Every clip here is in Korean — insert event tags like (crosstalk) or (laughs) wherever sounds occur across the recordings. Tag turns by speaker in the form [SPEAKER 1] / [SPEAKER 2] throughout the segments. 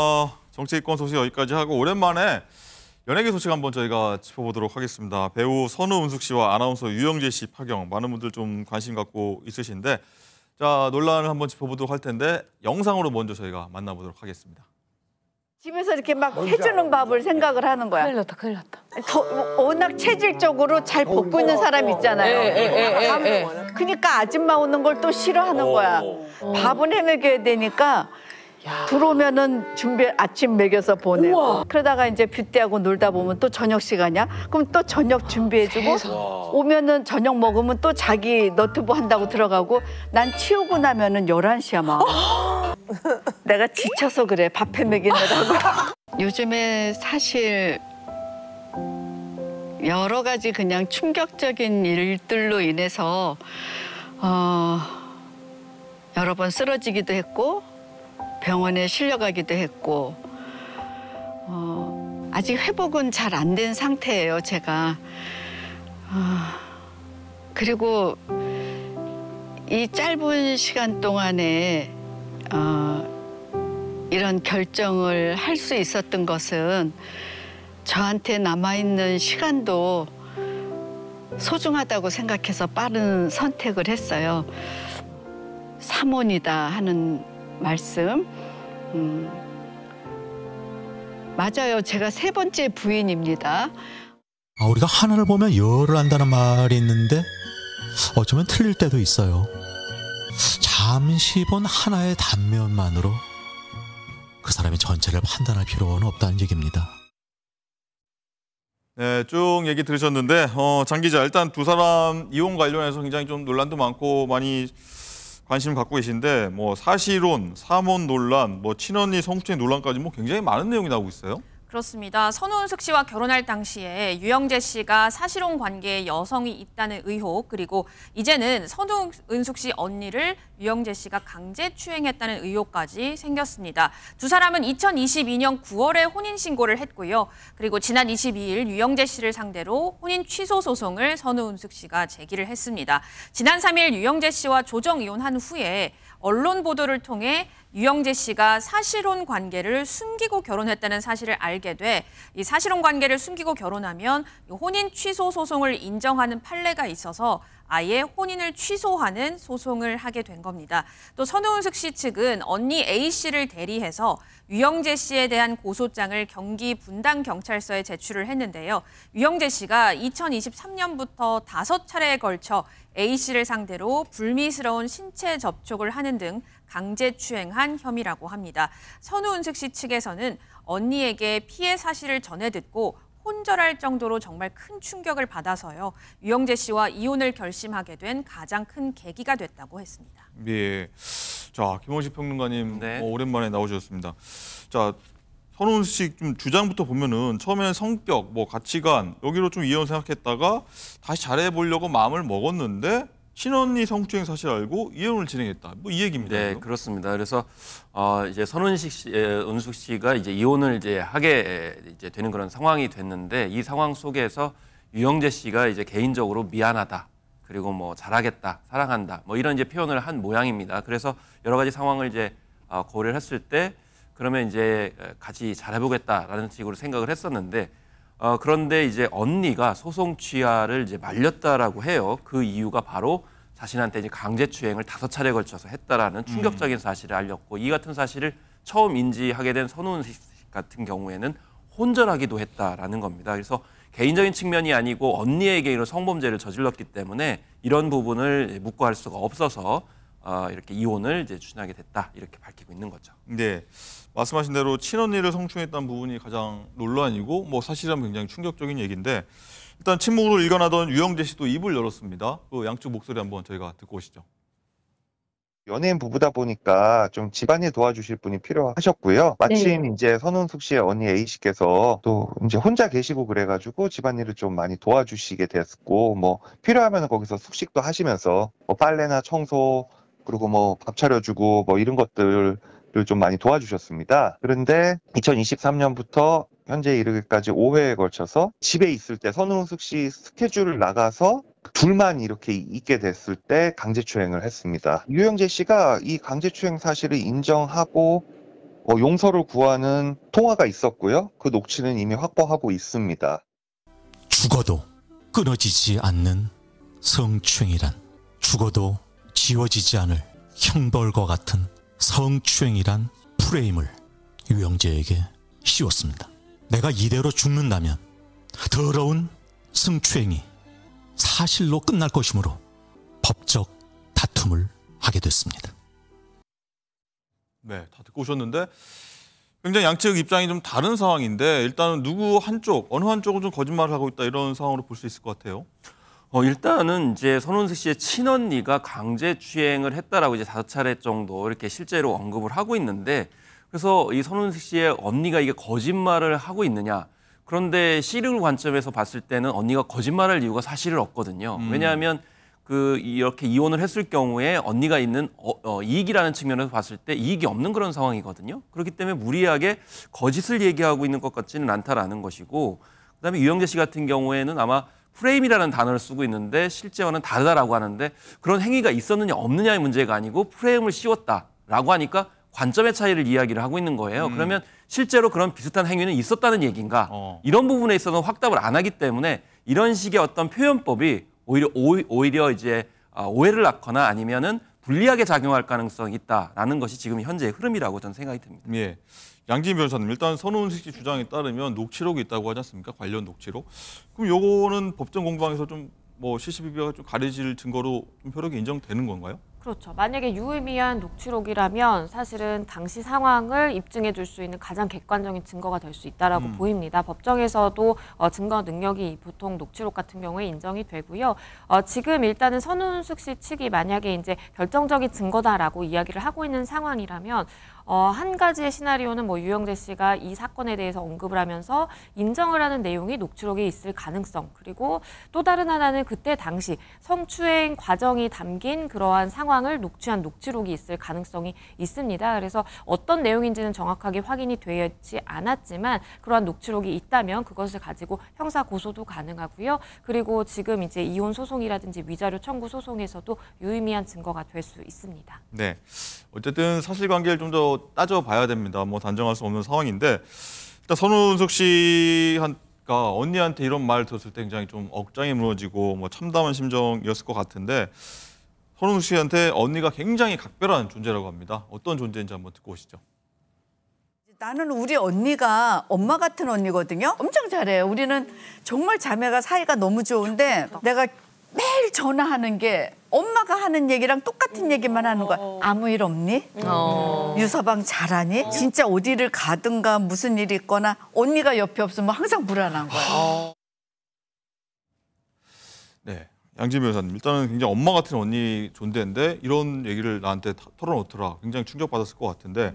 [SPEAKER 1] 어, 정치권 소식 여기까지 하고 오랜만에 연예계 소식 한번 저희가 짚어보도록 하겠습니다. 배우 선우은숙 씨와 아나운서 유영재 씨 파경 많은 분들 좀 관심 갖고 있으신데 자 논란을 한번 짚어보도록 할 텐데 영상으로 먼저 저희가 만나보도록 하겠습니다.
[SPEAKER 2] 집에서 이렇게 막 해주는 밥을 생각을 하는 거야. 큰일 났다, 큰일 났다. 더, 워낙 체질적으로 잘벗고 있는 사람 있잖아요. 에, 에, 에, 그러니까 아줌마 오는 걸 또 싫어하는 거야. 어. 밥은 해먹여야 되니까 야. 들어오면은 준비 아침 먹여서 보내고 우와. 그러다가 이제 뷰대하고 놀다 보면 또 저녁 시간이야 그럼 또 저녁 준비해주고 아, 오면은 저녁 먹으면 또 자기 너트브 한다고 들어가고 난 치우고 나면은 열한 시야 막 (laughs) 내가 지쳐서 그래 밥 해 먹이느라고 (laughs) 요즘에 사실 여러 가지 그냥 충격적인 일들로 인해서 어, 여러 번 쓰러지기도 했고 병원에 실려가기도 했고 어, 아직 회복은 잘 안 된 상태예요 제가 어, 그리고 이 짧은 시간 동안에 어, 이런 결정을 할 수 있었던 것은 저한테 남아있는 시간도 소중하다고 생각해서 빠른 선택을 했어요. 사몬이다 하는 말씀. 음, 맞아요. 제가 세 번째 부인입니다.
[SPEAKER 3] 아, 우리가 하나를 보면 열을 안다는 말이 있는데 어쩌면 틀릴 때도 있어요. 잠시 본 하나의 단면만으로 그 사람의 전체를 판단할 필요는 없다는 얘기입니다.
[SPEAKER 1] 네, 쭉 얘기 들으셨는데 어, 장 기자 일단 두 사람 이혼 관련해서 굉장히 좀 논란도 많고 많이 관심 갖고 계신데 뭐 사실혼, 사혼 논란, 뭐 친언니 성추행 논란까지 뭐 굉장히 많은 내용이 나오고 있어요.
[SPEAKER 4] 그렇습니다. 선우은숙 씨와 결혼할 당시에 유영재 씨가 사실혼 관계에 여성이 있다는 의혹 그리고 이제는 선우은숙 씨 언니를 유영재 씨가 강제 추행했다는 의혹까지 생겼습니다. 두 사람은 2022년 9월에 혼인 신고를 했고요. 그리고 지난 22일 유영재 씨를 상대로 혼인 취소 소송을 선우은숙 씨가 제기를 했습니다. 지난 3일 유영재 씨와 조정 이혼한 후에 언론 보도를 통해 유영재 씨가 사실혼 관계를 숨기고 결혼했다는 사실을 알게 돼 이 사실혼 관계를 숨기고 결혼하면 혼인 취소 소송을 인정하는 판례가 있어서 아예 혼인을 취소하는 소송을 하게 된 겁니다. 또 선우은숙 씨 측은 언니 A 씨를 대리해서 유영재 씨에 대한 고소장을 경기 분당 경찰서에 제출을 했는데요. 유영재 씨가 2023년부터 다섯 차례에 걸쳐 A 씨를 상대로 불미스러운 신체 접촉을 하는 등 강제 추행한 혐의라고 합니다. 선우은숙 씨 측에서는 언니에게 피해 사실을 전해 듣고 혼절할 정도로 정말 큰 충격을 받아서요. 유영재 씨와 이혼을 결심하게 된 가장 큰 계기가 됐다고 했습니다.
[SPEAKER 1] 예. 자, 김원식 평론가님 네. 어, 오랜만에 나오셨습니다. 자, 선훈 씨좀 주장부터 보면은 처음에는 성격, 뭐 가치관 여기로 좀 이혼 생각했다가 다시 잘해 보려고 마음을 먹었는데 신혼이 성추행 사실 알고
[SPEAKER 5] 이혼을 진행했다. 뭐 이 얘기입니다. 네, 그렇습니다. 그래서 어 이제 선은식 씨, 은숙 씨가 이제 이혼을 이제 하게 이제 되는 그런 상황이 됐는데 이 상황 속에서 유영재 씨가 이제 개인적으로 미안하다. 그리고 뭐 잘하겠다. 사랑한다. 뭐 이런 이제 표현을 한 모양입니다. 그래서 여러 가지 상황을 이제 어, 고려를 했을 때 그러면 이제 같이 잘해 보겠다라는 식으로 생각을 했었는데 어, 그런데 이제 언니가 소송 취하를 이제 말렸다라고 해요. 그 이유가 바로 자신한테 이제 강제추행을 다섯 차례 걸쳐서 했다라는 충격적인 음. 사실을 알렸고 이 같은 사실을 처음 인지하게 된 선우은 씨 같은 경우에는 혼절하기도 했다라는 겁니다. 그래서 개인적인 측면이 아니고 언니에게 이런 성범죄를 저질렀기 때문에 이런 부분을 묵고할 수가 없어서 어, 이렇게 이혼을 이제 추진하게 됐다 이렇게 밝히고 있는 거죠. 네, 말씀하신 대로
[SPEAKER 1] 친언니를 성추행했다는 부분이 가장 논란이고 뭐 사실은 굉장히 충격적인 얘기인데 일단 침묵으로 일관하던 유영재 씨도 입을 열었습니다. 그 양쪽 목소리 한번 저희가 듣고 오시죠.
[SPEAKER 6] 연예인 부부다 보니까 좀 집안일 도와주실 분이 필요하셨고요. 마침 네. 이제 선은숙 씨의 언니 A 씨께서 또 이제 혼자 계시고 그래가지고 집안일을 좀 많이 도와주시게 됐고 뭐 필요하면 거기서 숙식도 하시면서 뭐 빨래나 청소 그리고 뭐 밥 차려주고 뭐 이런 것들을 좀 많이 도와주셨습니다. 그런데 2023년부터 현재 이르기까지 5회에 걸쳐서 집에 있을 때 선우숙 씨 스케줄을 나가서 둘만 이렇게 있게 됐을 때 강제추행을 했습니다. 유영재 씨가 이 강제추행 사실을 인정하고 어, 용서를 구하는 통화가 있었고요. 그 녹취는 이미 확보하고 있습니다.
[SPEAKER 3] 죽어도 끊어지지 않는 성추행이란 죽어도 지워지지 않을 형벌과 같은 성추행이란 프레임을 유영재에게 씌웠습니다. 내가 이대로 죽는다면 더러운 성추행이 사실로 끝날 것이므로 법적 다툼을
[SPEAKER 1] 하게 됐습니다. 네, 다 듣고 오셨는데 굉장히 양측 입장이 좀 다른 상황인데 일단은 누구 한쪽 어느 한쪽은 좀 거짓말을 하고 있다 이런 상황으로 볼
[SPEAKER 5] 수 있을 것 같아요. 어, 일단은 이제 손은수 씨의 친언니가 강제 추행을 했다라고 이제 다섯 차례 정도 이렇게 실제로 언급을 하고 있는데 그래서 이 손은수 씨의 언니가 이게 거짓말을 하고 있느냐 그런데 시를 관점에서 봤을 때는 언니가 거짓말할 이유가 사실은 없거든요. 음. 왜냐하면 그 이렇게 이혼을 했을 경우에 언니가 있는 어, 어, 이익이라는 측면에서 봤을 때 이익이 없는 그런 상황이거든요. 그렇기 때문에 무리하게 거짓을 얘기하고 있는 것 같지는 않다라는 것이고 그다음에 유영재 씨 같은 경우에는 아마 프레임이라는 단어를 쓰고 있는데 실제와는 다르다라고 하는데 그런 행위가 있었느냐 없느냐의 문제가 아니고 프레임을 씌웠다라고 하니까 관점의 차이를 이야기를 하고 있는 거예요. 음. 그러면 실제로 그런 비슷한 행위는 있었다는 얘기인가? 어. 이런 부분에 있어서는 확답을 안 하기 때문에 이런 식의 어떤 표현법이 오히려 오히려 이제 아, 오해를 낳거나 아니면은 불리하게 작용할 가능성이 있다라는 것이 지금 현재의 흐름이라고 저는 생각이 듭니다. 예. 양진
[SPEAKER 1] 변호사님, 일단 선우은식 씨 주장에 따르면 녹취록이 있다고 하지 않습니까? 관련 녹취록. 그럼 요거는 법정 공방에서 좀 뭐 CCB가 좀 가려질 증거로 좀 효력이 인정되는 건가요?
[SPEAKER 7] 그렇죠. 만약에 유의미한 녹취록이라면 사실은 당시 상황을 입증해 줄 수 있는 가장 객관적인 증거가 될 수 있다라고 음. 보입니다. 법정에서도 어, 증거 능력이 보통 녹취록 같은 경우에 인정이 되고요. 어, 지금 일단은 선우은숙 씨 측이 만약에 이제 결정적인 증거다라고 이야기를 하고 있는 상황이라면 어, 한 가지의 시나리오는 뭐 유영재 씨가 이 사건에 대해서 언급을 하면서 인정을 하는 내용이 녹취록에 있을 가능성 그리고 또 다른 하나는 그때 당시 성추행 과정이 담긴 그러한 상황 상황을 녹취한 녹취록이 있을 가능성이 있습니다. 그래서 어떤 내용인지는 정확하게 확인이 되지 않았지만 그러한 녹취록이 있다면 그것을 가지고 형사 고소도 가능하고요. 그리고 지금 이제 이혼 소송이라든지 위자료 청구 소송에서도 유의미한 증거가 될 수 있습니다.
[SPEAKER 1] 네. 어쨌든 사실관계를 좀 더 따져봐야 됩니다. 뭐 단정할 수 없는 상황인데 일단 선우석 씨가 언니한테 이런 말 들었을 때 굉장히 좀 억장이 무너지고 뭐 참담한 심정이었을 것 같은데 손흥 씨한테 언니가 굉장히 각별한 존재라고 합니다. 어떤 존재인지 한번 듣고 오시죠.
[SPEAKER 2] 나는 우리 언니가 엄마 같은 언니거든요. 엄청 잘해요. 우리는 정말 자매가 사이가 너무 좋은데 내가 매일 전화하는 게 엄마가 하는 얘기랑 똑같은 얘기만 하는 거야. 아무 일 없니? 어. 유서방 잘하니? 진짜 어디를 가든가 무슨 일이 있거나 언니가 옆에 없으면 항상 불안한 거야. 어.
[SPEAKER 1] 네. 양지 변호사님 일단은 굉장히 엄마 같은 언니 존대인데 이런 얘기를 나한테 털어놓더라 굉장히 충격받았을 것 같은데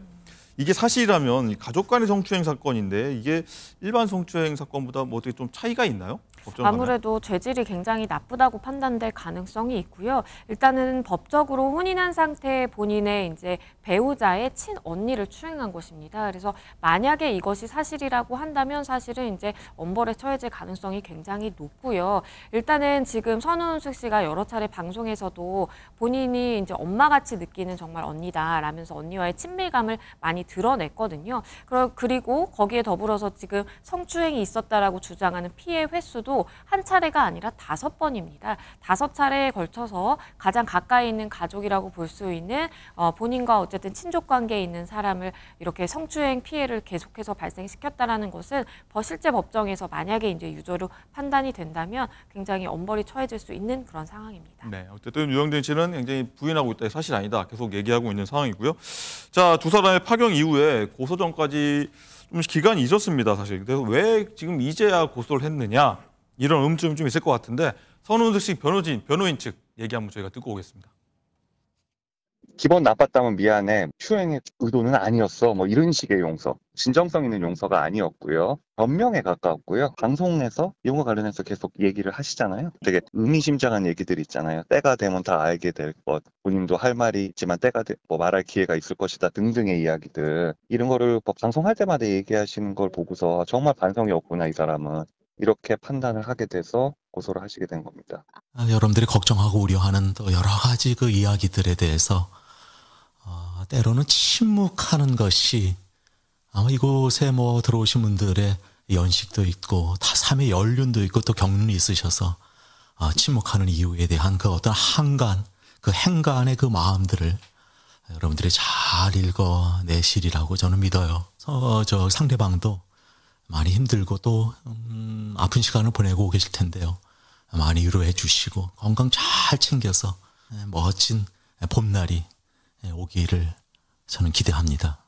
[SPEAKER 1] 이게 사실이라면 가족 간의 성추행 사건인데 이게 일반 성추행 사건보다 뭐 어떻게 좀 차이가 있나요? 아무래도
[SPEAKER 7] 죄질이 굉장히 나쁘다고 판단될 가능성이 있고요. 일단은 법적으로 혼인한 상태의 본인의 이제 배우자의 친언니를 추행한 것입니다. 그래서 만약에 이것이 사실이라고 한다면 사실은 이제 엄벌에 처해질 가능성이 굉장히 높고요. 일단은 지금 선우은숙 씨가 여러 차례 방송에서도 본인이 이제 엄마같이 느끼는 정말 언니다라면서 언니와의 친밀감을 많이 드러냈거든요. 그리고 거기에 더불어서 지금 성추행이 있었다라고 주장하는 피해 횟수도 한 차례가 아니라 다섯 번입니다. 다섯 차례에 걸쳐서 가장 가까이 있는 가족이라고 볼 수 있는 어, 본인과 어쨌든 친족 관계에 있는 사람을 이렇게 성추행 피해를 계속해서 발생시켰다라는 것은 실제 법정에서 만약에 이제 유죄로 판단이 된다면 굉장히 엄벌이 처해질 수 있는 그런 상황입니다.
[SPEAKER 1] 네, 어쨌든 유영진 씨는 굉장히 부인하고 있다. 사실 아니다. 계속 얘기하고 있는 상황이고요. 자, 두 사람의 파경 이후에 고소전까지 좀 기간이 잊었습니다, 사실. 그래서 왜 지금 이제야 고소를 했느냐? 이런 음증이 좀 있을 것 같은데 선우석 씨 변호인, 변호인 측 얘기 한번 저희가 듣고 오겠습니다.
[SPEAKER 6] 기본 나빴다면 미안해. 추행의 의도는 아니었어. 뭐 이런 식의 용서. 진정성 있는 용서가 아니었고요. 변명에 가까웠고요. 방송에서 이용과 관련해서 계속 얘기를 하시잖아요. 되게 의미심장한 얘기들 있잖아요. 때가 되면 다 알게 될 것. 본인도 할 말이 있지만 때가 되, 뭐 말할 기회가 있을 것이다 등등의 이야기들. 이런 거를 방송할 때마다 얘기하시는 걸 보고서 아, 정말 반성이 없구나 이 사람은. 이렇게 판단을 하게 돼서 고소를 하시게 된 겁니다.
[SPEAKER 3] 아, 여러분들이 걱정하고 우려하는 또 여러 가지 그 이야기들에 대해서 어, 때로는 침묵하는 것이 아마 이곳에 뭐 들어오신 분들의 연식도 있고 다삼의 연륜도 있고 또 경륜이 있으셔서 어, 침묵하는 이유에 대한 그 어떤 한간 그 행간의 그 마음들을 여러분들이 잘 읽어내시리라고 저는 믿어요. 어, 저 상대방도 많이 힘들고 또 음, 아픈 시간을 보내고 계실 텐데요. 많이 위로해 주시고 건강 잘 챙겨서 예, 멋진 봄날이 예, 오기를 저는 기대합니다.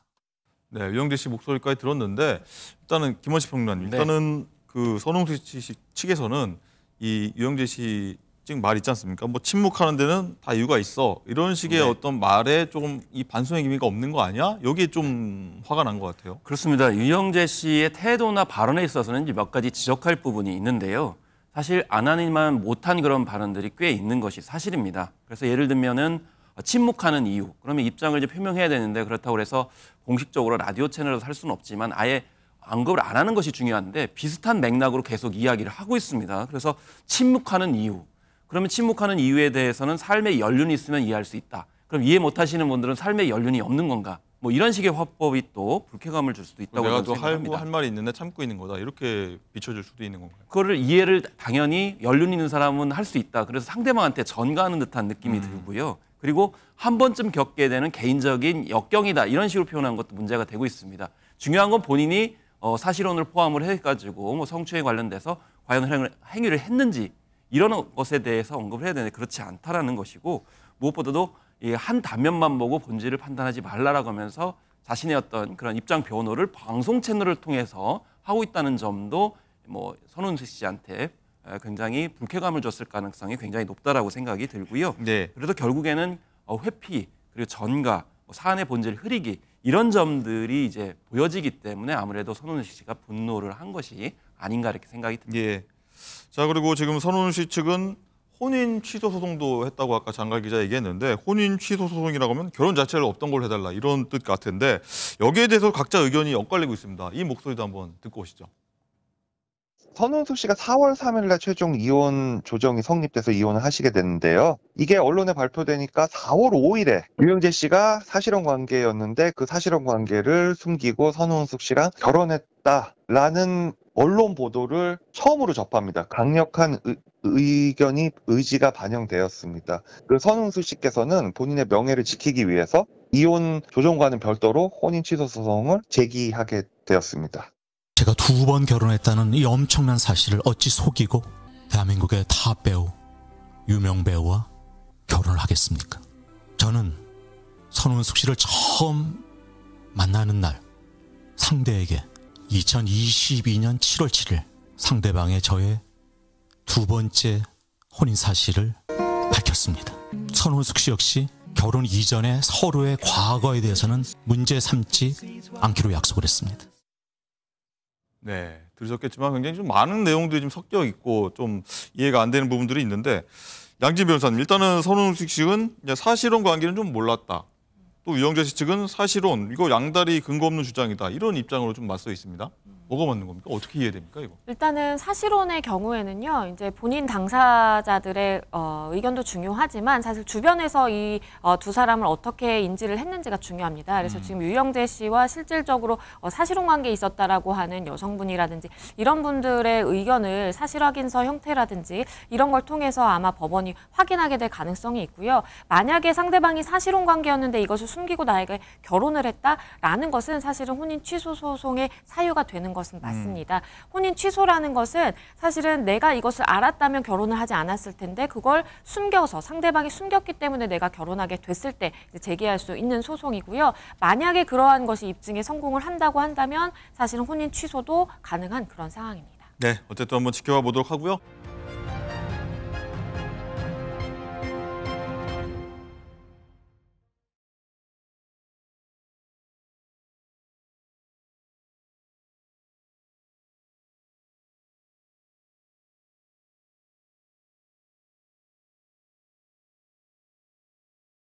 [SPEAKER 1] 네, 유영재 씨 목소리까지 들었는데 일단은 김원식 평론 네. 일단은 네. 그 선홍수 씨 측에서는 이 유영재 씨 지금 말 있지 않습니까? 뭐 침묵하는 데는 다 이유가 있어. 이런 식의 네. 어떤
[SPEAKER 5] 말에 조금 이 반성의 기미가 없는 거 아니야? 여기에 좀 화가 난 것 같아요. 그렇습니다. 윤영재 씨의 태도나 발언에 있어서는 몇 가지 지적할 부분이 있는데요. 사실 안하니만 못한 그런 발언들이 꽤 있는 것이 사실입니다. 그래서 예를 들면은 침묵하는 이유. 그러면 입장을 이제 표명해야 되는데 그렇다고 해서 공식적으로 라디오 채널에서 할 수는 없지만 아예 언급을 안 하는 것이 중요한데 비슷한 맥락으로 계속 이야기를 하고 있습니다. 그래서 침묵하는 이유. 그러면 침묵하는 이유에 대해서는 삶의 연륜이 있으면 이해할 수 있다. 그럼 이해 못하시는 분들은 삶의 연륜이 없는 건가? 뭐 이런 식의 화법이 또 불쾌감을 줄 수도 있다고 내가 또 할고 한
[SPEAKER 1] 말이 있는데 참고
[SPEAKER 5] 있는 거다 이렇게 비춰줄 수도 있는 건가요? 그거를 이해를 당연히 연륜 있는 사람은 할 수 있다. 그래서 상대방한테 전가하는 듯한 느낌이 음. 들고요. 그리고 한 번쯤 겪게 되는 개인적인 역경이다 이런 식으로 표현한 것도 문제가 되고 있습니다. 중요한 건 본인이 어, 사실혼을 포함을 해가지고 뭐 성추행 관련돼서 과연 행위를 했는지 이런 것에 대해서 언급을 해야 되는데 그렇지 않다라는 것이고 무엇보다도 이 한 단면만 보고 본질을 판단하지 말라라고 하면서 자신의 어떤 그런 입장 변호를 방송 채널을 통해서 하고 있다는 점도 뭐 선운수 씨한테 굉장히 불쾌감을 줬을 가능성이 굉장히 높다라고 생각이 들고요. 네. 그래도 결국에는 어, 회피 그리고 전가 뭐 사안의 본질 흐리기 이런 점들이 이제 보여지기 때문에 아무래도 선운수 씨가 분노를 한 것이 아닌가 이렇게 생각이 듭니다. 예. 자 그리고 지금
[SPEAKER 1] 선훈 씨 측은 혼인 취소 소송도 했다고 아까 장갈 기자 얘기했는데 혼인 취소 소송이라고 하면 결혼 자체를 없던 걸 해달라 이런 뜻 같은데 여기에 대해서 각자 의견이 엇갈리고 있습니다. 이 목소리도 한번 듣고 오시죠.
[SPEAKER 6] 선은숙 씨가 4월 3일 날 최종 이혼 조정이 성립돼서 이혼을 하시게 됐는데요. 이게 언론에 발표되니까 4월 5일에 유영재 씨가 사실혼 관계였는데 그 사실혼 관계를 숨기고 선은숙 씨랑 결혼했다라는 언론 보도를 처음으로 접합니다. 강력한 의, 의견이 의지가 반영되었습니다. 그 선웅수 씨께서는 본인의 명예를 지키기 위해서 이혼 조정과는 별도로 혼인 취소 소송을 제기하게 되었습니다.
[SPEAKER 3] 제가 두 번 결혼했다는 이 엄청난 사실을 어찌 속이고 대한민국의 타 배우 유명 배우와 결혼을 하겠습니까? 저는 선운숙 씨를 처음 만나는 날 상대에게 2022년 7월 7일 상대방의 저의 두 번째 혼인 사실을 밝혔습니다. 선호숙 씨 역시 결혼 이전에 서로의 과거에 대해서는 문제 삼지 않기로 약속을 했습니다.
[SPEAKER 1] 네, 들으셨겠지만 굉장히 좀 많은 내용들이 좀 섞여 있고 좀 이해가 안 되는 부분들이 있는데 양진 변호사님 일단은 선호숙 씨는 사실혼 관계는 좀 몰랐다. 또 유영재 씨 측은 사실은 이거 양다리 근거 없는 주장이다 이런 입장으로 좀 맞서 있습니다. 뭐가 맞는 겁니까? 어떻게 이해됩니까 이거?
[SPEAKER 7] 일단은 사실혼의 경우에는요, 이제 본인 당사자들의 어, 의견도 중요하지만 사실 주변에서 이두 어, 사람을 어떻게 인지를 했는지가 중요합니다. 그래서 음. 지금 유영재 씨와 실질적으로 어, 사실혼 관계 있었다라고 하는 여성분이라든지 이런 분들의 의견을 사실 확인서 형태라든지 이런 걸 통해서 아마 법원이 확인하게 될 가능성이 있고요. 만약에 상대방이 사실혼 관계였는데 이것을 숨기고 나에게 결혼을 했다라는 것은 사실은 혼인 취소 소송의 사유가 되는 것. 것은 음. 맞습니다. 음. 혼인 취소라는 것은 사실은 내가 이것을 알았다면 결혼을 하지 않았을 텐데 그걸 숨겨서 상대방이 숨겼기 때문에 내가 결혼하게 됐을 때 제기할 수 있는 소송이고요. 만약에 그러한 것이 입증에 성공을 한다고 한다면 사실은 혼인 취소도 가능한 그런 상황입니다.
[SPEAKER 1] 네, 어쨌든 한번 지켜봐 보도록 하고요.